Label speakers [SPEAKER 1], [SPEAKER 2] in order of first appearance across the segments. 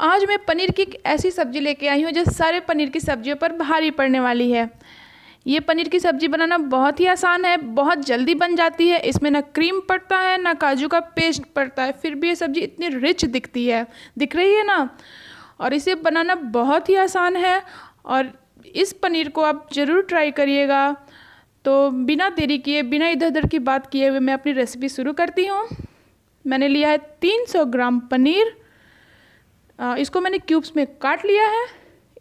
[SPEAKER 1] आज मैं पनीर की ऐसी सब्ज़ी लेके आई हूँ जो सारे पनीर की सब्जियों पर भारी पड़ने वाली है ये पनीर की सब्ज़ी बनाना बहुत ही आसान है बहुत जल्दी बन जाती है इसमें ना क्रीम पड़ता है ना काजू का पेस्ट पड़ता है फिर भी ये सब्ज़ी इतनी रिच दिखती है दिख रही है ना और इसे बनाना बहुत ही आसान है और इस पनीर को आप ज़रूर ट्राई करिएगा तो बिना देरी किए बिना इधर उधर की बात किए हुए मैं अपनी रेसिपी शुरू करती हूँ मैंने लिया है 300 ग्राम पनीर इसको मैंने क्यूब्स में काट लिया है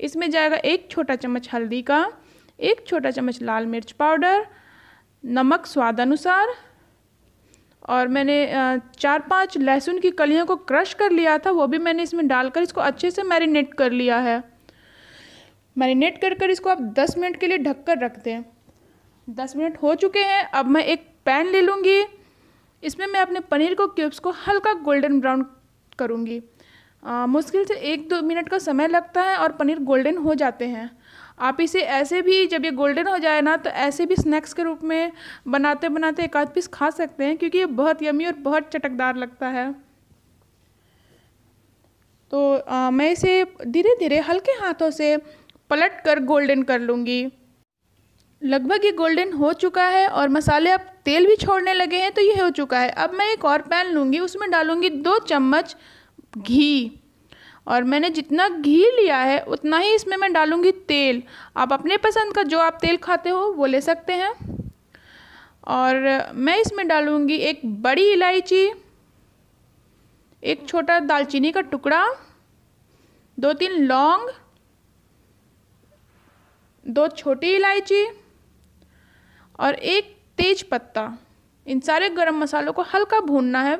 [SPEAKER 1] इसमें जाएगा एक छोटा चम्मच हल्दी का एक छोटा चम्मच लाल मिर्च पाउडर नमक स्वाद अनुसार और मैंने चार पांच लहसुन की कलियों को क्रश कर लिया था वो भी मैंने इसमें डालकर इसको अच्छे से मैरिनेट कर लिया है मैरिनेट कर कर इसको आप दस मिनट के लिए ढक कर रख दें दस मिनट हो चुके हैं अब मैं एक पैन ले लूँगी इसमें मैं अपने पनीर को क्यूब्स को हल्का गोल्डन ब्राउन करूँगी मुश्किल से एक दो मिनट का समय लगता है और पनीर गोल्डन हो जाते हैं आप इसे ऐसे भी जब ये गोल्डन हो जाए ना तो ऐसे भी स्नैक्स के रूप में बनाते बनाते एक आध पीस खा सकते हैं क्योंकि ये बहुत यमी और बहुत चटकदार लगता है तो आ, मैं इसे धीरे धीरे हल्के हाथों से पलट कर गोल्डन कर लूँगी लगभग ये गोल्डन हो चुका है और मसाले अब तेल भी छोड़ने लगे हैं तो ये हो चुका है अब मैं एक और पैन लूँगी उसमें डालूँगी दो चम्मच घी और मैंने जितना घी लिया है उतना ही इसमें मैं डालूँगी तेल आप अपने पसंद का जो आप तेल खाते हो वो ले सकते हैं और मैं इसमें डालूँगी एक बड़ी इलायची एक छोटा दालचीनी का टुकड़ा दो तीन लौंग दो छोटी इलायची और एक तेज पत्ता इन सारे गरम मसालों को हल्का भूनना है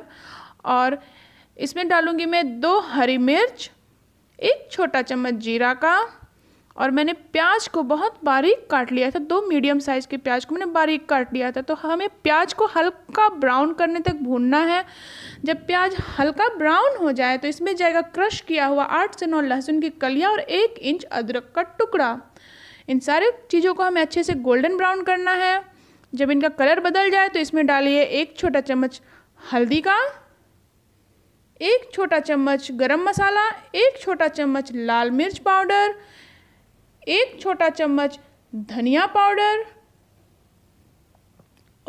[SPEAKER 1] और इसमें डालूँगी मैं दो हरी मिर्च एक छोटा चम्मच जीरा का और मैंने प्याज को बहुत बारीक काट लिया था दो मीडियम साइज़ के प्याज को मैंने बारीक काट लिया था तो हमें प्याज को हल्का ब्राउन करने तक भूनना है जब प्याज हल्का ब्राउन हो जाए तो इसमें जाएगा क्रश किया हुआ आठ से नौ लहसुन की कलियाँ और एक इंच अदरक का टुकड़ा इन सारे चीज़ों को हमें अच्छे से गोल्डन ब्राउन करना है जब इनका कलर बदल जाए तो इसमें डालिए एक छोटा चम्मच हल्दी का एक छोटा चम्मच गरम मसाला एक छोटा चम्मच लाल मिर्च पाउडर एक छोटा चम्मच धनिया पाउडर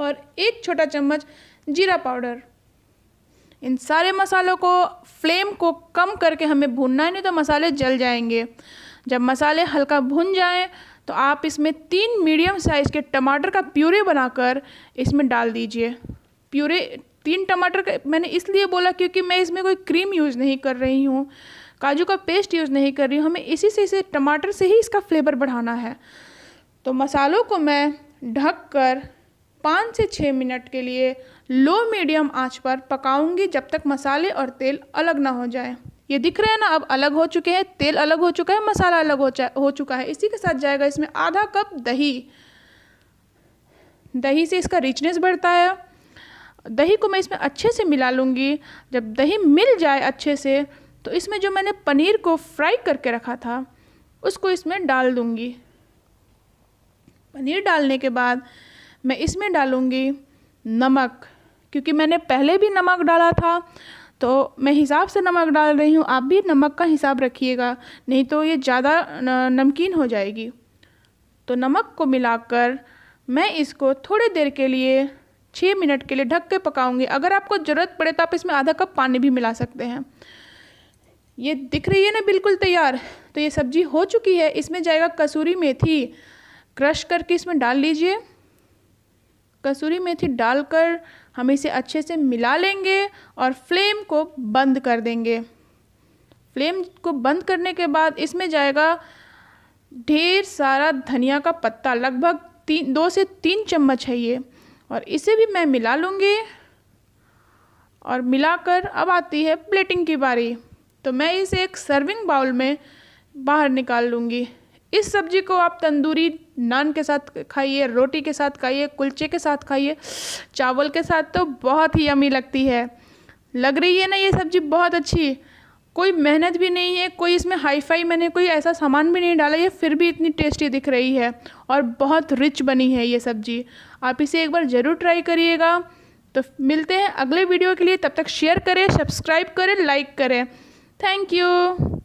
[SPEAKER 1] और एक छोटा चम्मच जीरा पाउडर इन सारे मसालों को फ्लेम को कम करके हमें भूनना है नहीं तो मसाले जल जाएंगे जब मसाले हल्का भुन जाएं तो आप इसमें तीन मीडियम साइज़ के टमाटर का प्यूरे बनाकर इसमें डाल दीजिए प्यूरे तीन टमाटर का मैंने इसलिए बोला क्योंकि मैं इसमें कोई क्रीम यूज़ नहीं कर रही हूँ काजू का पेस्ट यूज़ नहीं कर रही हूँ हमें इसी से इसे टमाटर से ही इसका फ्लेवर बढ़ाना है तो मसालों को मैं ढक कर पाँच से छः मिनट के लिए लो मीडियम आंच पर पकाऊंगी जब तक मसाले और तेल अलग ना हो जाए ये दिख रहे हैं ना अब अलग हो चुके हैं तेल अलग हो चुका है मसाला अलग हो हो चुका है इसी के साथ जाएगा इसमें आधा कप दही दही से इसका रिचनेस बढ़ता है दही को मैं इसमें अच्छे से मिला लूँगी जब दही मिल जाए अच्छे से तो इसमें जो मैंने पनीर को फ्राई करके रखा था उसको इसमें डाल दूँगी पनीर डालने के बाद मैं इसमें डालूँगी नमक क्योंकि मैंने पहले भी नमक डाला था तो मैं हिसाब से नमक डाल रही हूँ आप भी नमक का हिसाब रखिएगा नहीं तो ये ज़्यादा नमकीन हो जाएगी तो नमक को मिलाकर मैं इसको थोड़ी देर के लिए छः मिनट के लिए ढक के पकाऊंगी अगर आपको ज़रूरत पड़े तो आप इसमें आधा कप पानी भी मिला सकते हैं ये दिख रही है ना बिल्कुल तैयार तो ये सब्जी हो चुकी है इसमें जाएगा कसूरी मेथी क्रश करके इसमें डाल लीजिए कसूरी मेथी डालकर हम इसे अच्छे से मिला लेंगे और फ्लेम को बंद कर देंगे फ्लेम को बंद करने के बाद इसमें जाएगा ढेर सारा धनिया का पत्ता लगभग तीन दो से तीन चम्मच है ये और इसे भी मैं मिला लूँगी और मिलाकर अब आती है प्लेटिंग की बारी तो मैं इसे एक सर्विंग बाउल में बाहर निकाल लूँगी इस सब्जी को आप तंदूरी नान के साथ खाइए रोटी के साथ खाइए कुलचे के साथ खाइए चावल के साथ तो बहुत ही यमी लगती है लग रही है ना ये सब्जी बहुत अच्छी कोई मेहनत भी नहीं है कोई इसमें हाई फाई मैंने कोई ऐसा सामान भी नहीं डाला ये फिर भी इतनी टेस्टी दिख रही है और बहुत रिच बनी है ये सब्ज़ी आप इसे एक बार ज़रूर ट्राई करिएगा तो मिलते हैं अगले वीडियो के लिए तब तक शेयर करें सब्सक्राइब करें लाइक करें थैंक यू